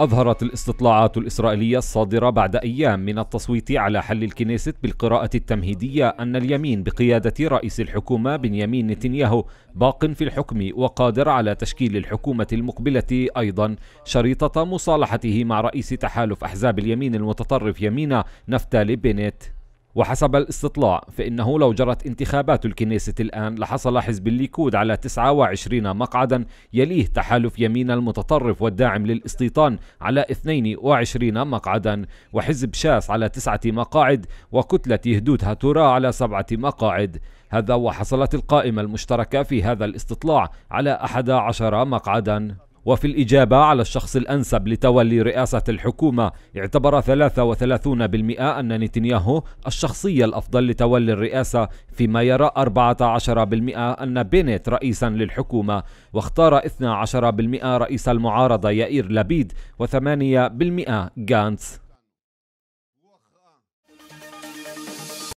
أظهرت الاستطلاعات الإسرائيلية الصادرة بعد أيام من التصويت على حل الكنيست بالقراءة التمهيدية أن اليمين بقيادة رئيس الحكومة بنيامين نتنياهو باق في الحكم وقادر على تشكيل الحكومة المقبلة أيضا شريطة مصالحته مع رئيس تحالف أحزاب اليمين المتطرف يمينة نفتالي بينيت وحسب الاستطلاع فإنه لو جرت انتخابات الكنيسة الآن لحصل حزب الليكود على 29 مقعدا يليه تحالف يمين المتطرف والداعم للاستيطان على 22 مقعدا وحزب شاس على 9 مقاعد وكتلة هدوت هاتورا على 7 مقاعد هذا وحصلت القائمة المشتركة في هذا الاستطلاع على 11 مقعدا وفي الإجابة على الشخص الأنسب لتولي رئاسة الحكومة اعتبر 33% أن نتنياهو الشخصية الأفضل لتولي الرئاسة فيما يرى 14% أن بينيت رئيسا للحكومة واختار 12% رئيس المعارضة يائير لبيد و8% غانتس